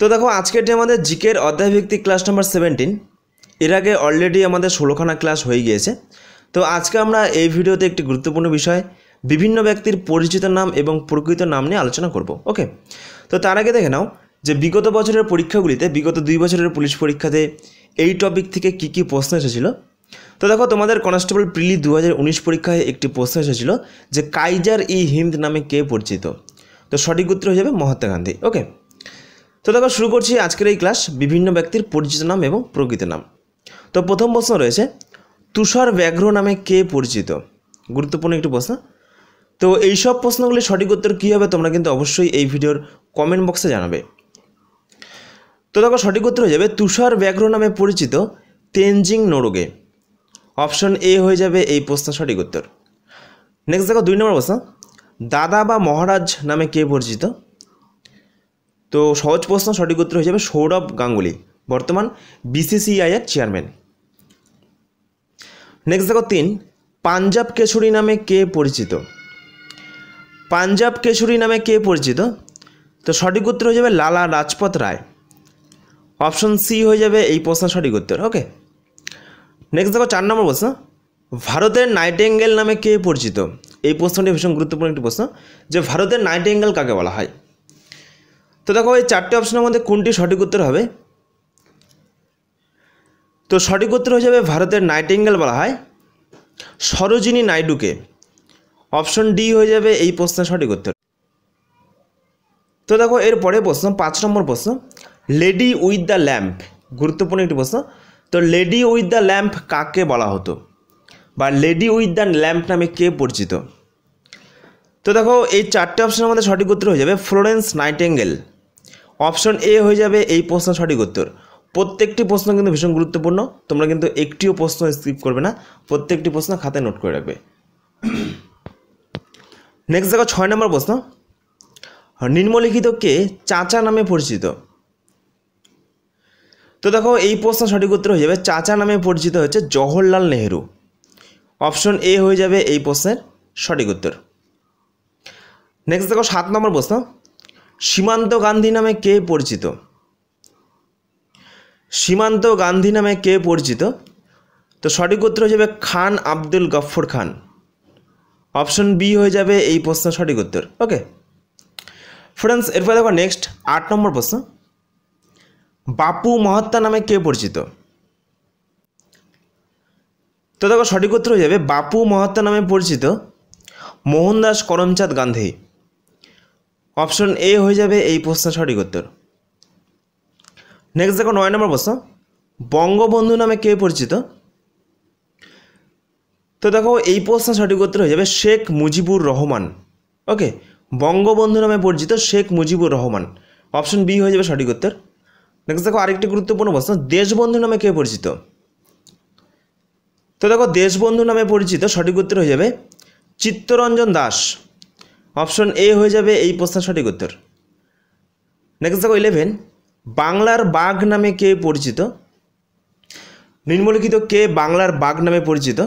তো দেখো আজকে এটি আমাদের জিকের অধ্যায়ভিত্তিক ক্লাস নাম্বার সেভেন্টিন এর আগে অলরেডি আমাদের ষোলোখানা ক্লাস হয়ে গিয়েছে তো আজকে আমরা এই ভিডিওতে একটি গুরুত্বপূর্ণ বিষয় বিভিন্ন ব্যক্তির পরিচিত নাম এবং প্রকৃত নাম নিয়ে আলোচনা করব ওকে তো তার আগে দেখে নাও যে বিগত বছরের পরীক্ষাগুলিতে বিগত দুই বছরের পুলিশ পরীক্ষাতে এই টপিক থেকে কি কি প্রশ্ন এসেছিল তো দেখো তোমাদের কনস্টেবল প্রিলি দু হাজার পরীক্ষায় একটি প্রশ্ন এসেছিল যে কাইজার ই হিন্দ নামে কে পরিচিত তো সঠিক উত্তর হয়ে যাবে মহাত্মা গান্ধী ওকে তো দেখো শুরু করছি আজকের এই ক্লাস বিভিন্ন ব্যক্তির পরিচিত নাম এবং প্রকৃত নাম তো প্রথম প্রশ্ন রয়েছে তুষার ব্যাঘ্র নামে কে পরিচিত গুরুত্বপূর্ণ একটি প্রশ্ন তো এই সব প্রশ্নগুলি সঠিক উত্তর কী হবে তোমরা কিন্তু অবশ্যই এই ভিডিওর কমেন্ট বক্সে জানাবে তো দেখো সঠিক উত্তর হয়ে যাবে তুষার ব্যাঘ্র নামে পরিচিত তেনজিং নোরোগে অপশন এ হয়ে যাবে এই প্রশ্ন সঠিক উত্তর নেক্সট দেখো দুই নম্বর প্রশ্ন দাদা বা মহারাজ নামে কে পরিচিত তো সহজ প্রশ্ন সঠিক উত্তর হয়ে যাবে সৌরভ গাঙ্গুলি বর্তমান বিসিসিআইয়ের চেয়ারম্যান নেক্সট দেখো তিন পাঞ্জাব কেশরী নামে কে পরিচিত পাঞ্জাব কেশরী নামে কে পরিচিত তো সঠিক উত্তর হয়ে যাবে লালা রাজপথ রায় অপশন সি হয়ে যাবে এই প্রশ্ন সঠিক উত্তর ওকে নেক্সট দেখো চার নম্বর প্রশ্ন ভারতের নাইটেঙ্গেল নামে কে পরিচিত এই প্রশ্নটি ভীষণ গুরুত্বপূর্ণ একটি প্রশ্ন যে ভারতের নাইটেঙ্গেল কাকে বলা হয় তো দেখো এই চারটে অপশনের মধ্যে কোনটি সঠিক উত্তর হবে তো সঠিক উত্তর হিসাবে ভারতের নাইটিঙ্গেল বলা হয় সরোজিনী নাইডুকে অপশন ডি হয়ে যাবে এই প্রশ্নের সঠিক উত্তর তো দেখো এরপরে প্রশ্ন পাঁচ নম্বর প্রশ্ন লেডি উইথ দ্য ল্যাম্প গুরুত্বপূর্ণ একটি প্রশ্ন তো লেডি উইথ দ্য ল্যাম্প কাকে বলা হতো বা লেডি উইথ দ্য ল্যাম্প নামে কে পরিচিত তো দেখো এই চারটে অপশনের মধ্যে সঠিক উত্তর হয়ে যাবে ফ্লোরেন্স নাইটেঙ্গেল অপশন এ হয়ে যাবে এই প্রশ্ন সঠিক উত্তর প্রত্যেকটি প্রশ্ন কিন্তু ভীষণ গুরুত্বপূর্ণ তোমরা কিন্তু একটিও প্রশ্ন স্কিপ করবে না প্রত্যেকটি প্রশ্ন খাতে নোট করে রাখবে নেক্সট দেখো ছয় নম্বর প্রশ্ন নিম্নলিখিত কে চাচা নামে পরিচিত তো দেখো এই প্রশ্ন সঠিক উত্তর হয়ে যাবে চাচা নামে পরিচিত হচ্ছে জওহরলাল নেহেরু অপশন এ হয়ে যাবে এই প্রশ্নের সঠিক উত্তর নেক্সট দেখো সাত নম্বর প্রশ্ন সীমান্ত গান্ধী নামে কে পরিচিত সীমান্ত গান্ধী নামে কে পরিচিত তো সঠিক উত্তর হয়ে যাবে খান আব্দুল গফর খান অপশন বি হয়ে যাবে এই প্রশ্ন সঠিক উত্তর ওকে ফ্রেন্ডস এরপরে দেখো নেক্সট আট নম্বর প্রশ্ন বাপু মহাত্মা নামে কে পরিচিত তো দেখো সঠিক উত্তর হয়ে যাবে বাপু মহাত্মা নামে পরিচিত মোহনদাস করমচাঁদ গান্ধী অপশন এ হয়ে যাবে এই প্রশ্ন সঠিক উত্তর নেক্সট দেখো নয় নম্বর প্রশ্ন বঙ্গবন্ধু নামে কে পরিচিত তো দেখো এই প্রশ্ন সঠিক উত্তর হয়ে যাবে শেখ মুজিবুর রহমান ওকে বঙ্গবন্ধু নামে পরিচিত শেখ মুজিবুর রহমান অপশন বি হয়ে যাবে সঠিক উত্তর নেক্সট দেখো আরেকটি গুরুত্বপূর্ণ প্রশ্ন দেশবন্ধু নামে কে পরিচিত তো দেখো দেশবন্ধু নামে পরিচিত সঠিক উত্তর হয়ে যাবে চিত্তরঞ্জন দাস অপশন এ হয়ে যাবে এই প্রশ্নের সঠিক উত্তর নেক্সট দেখো ইলেভেন বাংলার বাঘ নামে কে পরিচিত নিম্নলিখিত কে বাংলার বাঘ নামে পরিচিত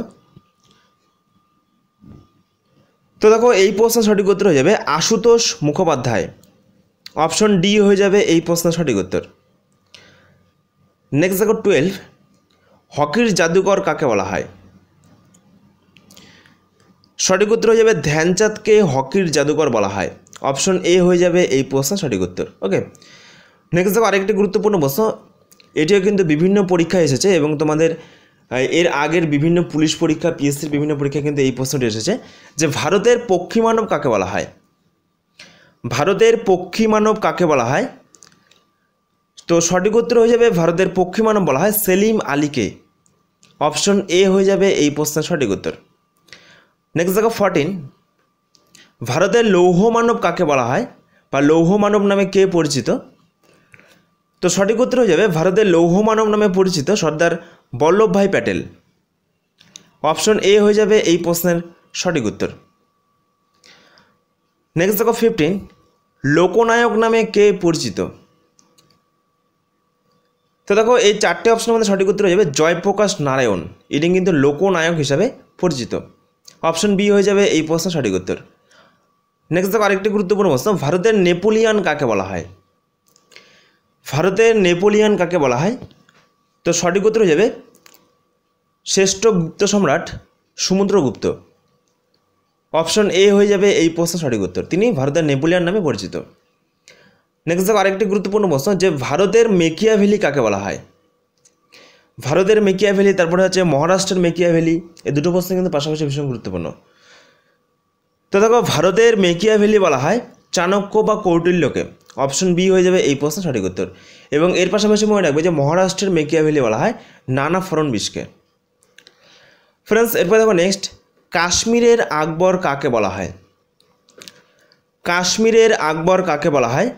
তো দেখো এই প্রশ্ন সঠিক উত্তর হয়ে যাবে আশুতোষ মুখোপাধ্যায় অপশন ডি হয়ে যাবে এই প্রশ্নের সঠিক উত্তর নেক্সট দেখো টুয়েলভ হকির জাদুকর কাকে বলা হয় সঠিক উত্তর হয়ে যাবে ধ্যানচাঁদকে হকির জাদুকর বলা হয় অপশন এ হয়ে যাবে এই প্রশ্ন সঠিক উত্তর ওকে নেক্সট দেখো আরেকটি গুরুত্বপূর্ণ প্রশ্ন এটিও কিন্তু বিভিন্ন পরীক্ষা এসেছে এবং তোমাদের এর আগের বিভিন্ন পুলিশ পরীক্ষা পিএসসির বিভিন্ন পরীক্ষা কিন্তু এই প্রশ্নটি এসেছে যে ভারতের পক্ষী মানব কাকে বলা হয় ভারতের পক্ষী মানব কাকে বলা হয় তো সঠিক উত্তর হয়ে যাবে ভারতের পক্ষী মানব বলা হয় সেলিম আলীকে অপশন এ হয়ে যাবে এই প্রশ্নের সঠিক উত্তর নেক্সট দেখো ফর্টিন ভারতের লৌহ মানব কাকে বলা হয় বা লৌহ মানব নামে কে পরিচিত তো সঠিক উত্তর হয়ে যাবে ভারতের লৌহ মানব নামে পরিচিত সর্দার বল্লভভাই প্যাটেল অপশন এ হয়ে যাবে এই প্রশ্নের সঠিক উত্তর নেক্সট দেখো ফিফটিন লোকনায়ক নামে কে পরিচিত তো দেখো এই চারটে অপশনের মধ্যে সঠিক উত্তর হয়ে যাবে জয়প্রকাশ নারায়ণ ইনি কিন্তু লোকনায়ক হিসাবে পরিচিত অপশন বি হয়ে যাবে এই প্রশ্ন সঠিক উত্তর নেক্সট দেখো আরেকটি গুরুত্বপূর্ণ প্রশ্ন ভারতের নেপোলিয়ান কাকে বলা হয় ভারতের নেপোলিয়ান কাকে বলা হয় তো সঠিক উত্তর হয়ে যাবে শ্রেষ্ঠ গুপ্ত সম্রাট সমুদ্রগুপ্ত অপশন এ হয়ে যাবে এই প্রশ্ন সঠিক উত্তর তিনি ভারতের নেপোলিয়ান নামে পরিচিত নেক্সট দেখো আরেকটি গুরুত্বপূর্ণ প্রশ্ন যে ভারতের মেকিয়াভেলি কাকে বলা হয় ভারতের মেকিয়া ভ্যালি তারপরে হচ্ছে মহারাষ্ট্রের মেকিয়া ভ্যালি এই দুটো প্রশ্ন কিন্তু পাশাপাশি ভীষণ গুরুত্বপূর্ণ তো দেখো ভারতের মেকিয়া ভ্যালি বলা হয় চাণক্য বা কৌটিল্যকে অপশন বি হয়ে যাবে এই প্রশ্ন সঠিক উত্তর এবং এর পাশাপাশি মনে রাখবে যে মহারাষ্ট্রের মেকিয়া ভ্যালি বলা হয় নানা বিষকে ফ্রেন্ডস এরপর দেখো নেক্সট কাশ্মীরের আকবর কাকে বলা হয় কাশ্মীরের আকবর কাকে বলা হয়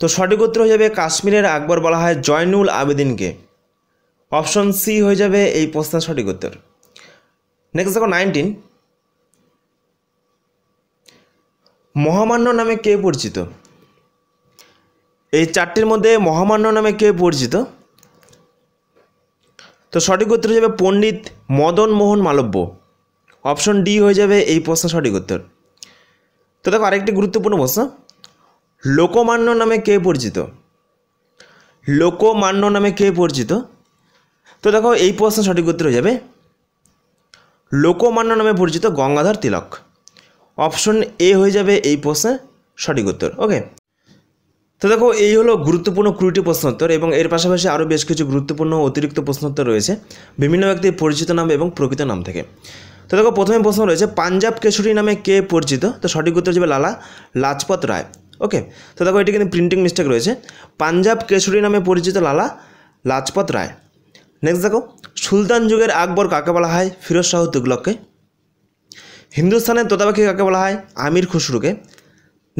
তো সঠিক উত্তর হয়ে যাবে কাশ্মীরের আকবর বলা হয় জয়নুল আবেদিনকে অপশন সি হয়ে যাবে এই প্রশ্নের সঠিক উত্তর নেক্সট দেখো নাইনটিন মহামান্য নামে কে পরিচিত এই চারটির মধ্যে মহামান্য নামে কে পরিচিত তো সঠিক উত্তর হয়ে যাবে পণ্ডিত মদন মোহন মালব্য অপশন ডি হয়ে যাবে এই প্রশ্ন সঠিক উত্তর তো দেখো আরেকটি গুরুত্বপূর্ণ প্রশ্ন লোকমান্য নামে কে পরিচিত লোকমান্য নামে কে পরিচিত তো দেখো এই প্রশ্ন সঠিক উত্তর হয়ে যাবে লোকমান্য নামে পরিচিত গঙ্গাধর তিলক অপশন এ হয়ে যাবে এই প্রশ্নের সঠিক উত্তর ওকে তো দেখো এই হলো গুরুত্বপূর্ণ কুড়িটি প্রশ্নোত্তর এবং এর পাশাপাশি আরও বেশ কিছু গুরুত্বপূর্ণ অতিরিক্ত প্রশ্নোত্তর রয়েছে বিভিন্ন ব্যক্তির পরিচিত নাম এবং প্রকৃত নাম থেকে তো দেখো প্রথমে প্রশ্ন রয়েছে পাঞ্জাব কেশরী নামে কে পরিচিত তো সঠিক উত্তর যাবে লালা লাজপত রায় ওকে তো দেখো এটি কিন্তু প্রিন্টিং মিস্টেক রয়েছে পাঞ্জাব কেশরী নামে পরিচিত লালা লাজপত রায় নেক্সট দেখো সুলতান যুগের আকবর কাকে বলা হয় ফিরোজ শাহ তুগলককে হিন্দুস্তানের তোতাবাকি কাকে বলা হয় আমির খুসরুকে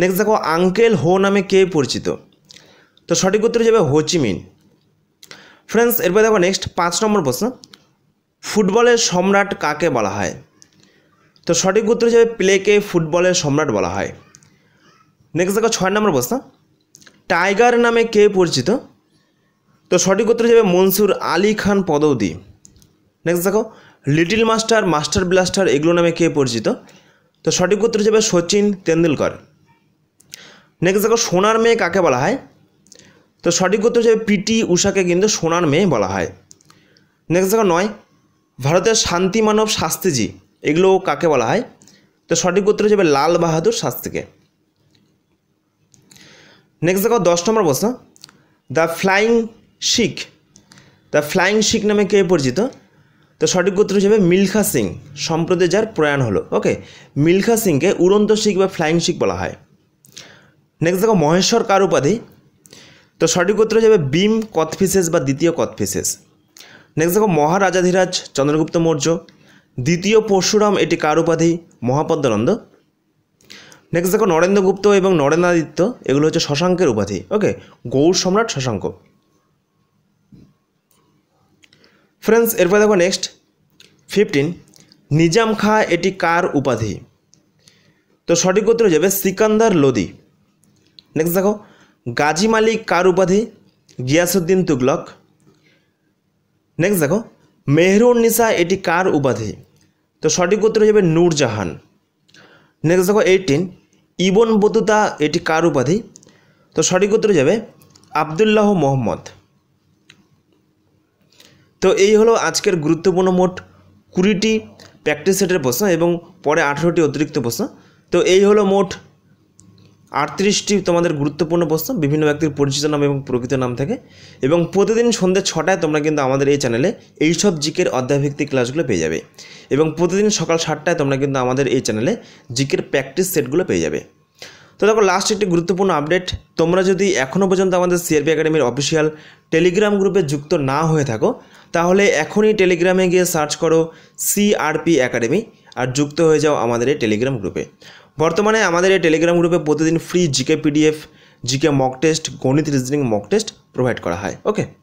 নেক্সট দেখো আঙ্কেল হো নামে কে পরিচিত তো সঠিক উত্তর যাবে হোচিমিন ফ্রেন্ডস এরপর দেখো নেক্সট পাঁচ নম্বর প্রশ্ন ফুটবলের সম্রাট কাকে বলা হয় তো সঠিক উত্তর হিসেবে প্লেকে ফুটবলের সম্রাট বলা হয় নেক্সট দেখো ছয় নম্বর প্রশ্ন টাইগার নামে কে পরিচিত তো সঠিক উত্তর যাবে মনসুর আলী খান পদৌদি নেক্সট দেখো লিটিল মাস্টার মাস্টার ব্লাস্টার এগুলো নামে কে পরিচিত তো সঠিক উত্তর যাবে সচিন তেন্ডুলকর নেক্সট দেখো সোনার মেয়ে কাকে বলা হয় তো সঠিক উত্তর হিসেবে পিটি উষাকে কিন্তু সোনার মেয়ে বলা হয় নেক্সট দেখো নয় ভারতের শান্তি মানব শাস্তিজি এগুলো কাকে বলা হয় তো সঠিক উত্তর হিসেবে লাল বাহাদুর শাস্তিকে নেক্সট দেখো দশ নম্বর প্রশ্ন দ্য ফ্লাইং শিখ তা ফ্লাইং শিখ নামে কে পরিচিত তো সঠিক উত্তর হিসেবে মিলখা সিং সম্প্রদায় যার প্রয়াণ হলো ওকে মিলখা সিংকে উড়ন্ত শিখ বা ফ্লাইং শিখ বলা হয় নেক্সট দেখো মহেশ্বর কার উপাধি তো সঠিক উত্তর হিসেবে বিম কথফিসেস বা দ্বিতীয় কথফিসেস নেক্সট দেখো মহারাজাধিরাজ চন্দ্রগুপ্ত মৌর্য দ্বিতীয় পরশুরাম এটি কার উপাধি মহাপদ্মানন্দ নেক্সট দেখো নরেন্দ্রগুপ্ত এবং নরেন্দ্রাদিত্য এগুলো হচ্ছে শশাঙ্কের উপাধি ওকে গৌর সম্রাট শশাঙ্ক ফ্রেন্ডস এরপর দেখো নেক্সট ফিফটিন নিজাম খাঁ এটি কার উপাধি তো সঠিক উত্তর যাবে সিকান্দার লোদি নেক্সট দেখো গাজী মালিক কার উপাধি গিয়াসুদ্দিন তুগলক নেক্সট দেখো মেহরুন্নিসা এটি কার উপাধি তো সঠিক উত্তর যাবে নূরজাহান নেক্সট দেখো এইটিন ইবন বতুতা এটি কার উপাধি তো সঠিক উত্তর যাবে আবদুল্লাহ মোহাম্মদ তো এই হলো আজকের গুরুত্বপূর্ণ মোট কুড়িটি প্র্যাকটিস সেটের প্রশ্ন এবং পরে আঠেরোটি অতিরিক্ত প্রশ্ন তো এই হলো মোট আটত্রিশটি তোমাদের গুরুত্বপূর্ণ প্রশ্ন বিভিন্ন ব্যক্তির পরিচিত নাম এবং প্রকৃত নাম থাকে এবং প্রতিদিন সন্ধ্যে ছটায় তোমরা কিন্তু আমাদের এই চ্যানেলে এইসব জিকের অধ্যায়ভিত্তিক ক্লাসগুলো পেয়ে যাবে এবং প্রতিদিন সকাল সাতটায় তোমরা কিন্তু আমাদের এই চ্যানেলে জিকের প্র্যাকটিস সেটগুলো পেয়ে যাবে তো দেখো লাস্ট একটি গুরুত্বপূর্ণ আপডেট তোমরা যদি এখনও পর্যন্ত আমাদের সিআরপি একাডেমির অফিসিয়াল টেলিগ্রাম গ্রুপে যুক্ত না হয়ে থাকো তাহলে এখনই টেলিগ্রামে গিয়ে সার্চ করো সিআরপি একাডেমি আর যুক্ত হয়ে যাও আমাদের এই টেলিগ্রাম গ্রুপে বর্তমানে আমাদের এই টেলিগ্রাম গ্রুপে প্রতিদিন free GK PDF GK mock test গণিত রিজনিং মক টেস্ট প্রোভাইড করা হয় ওকে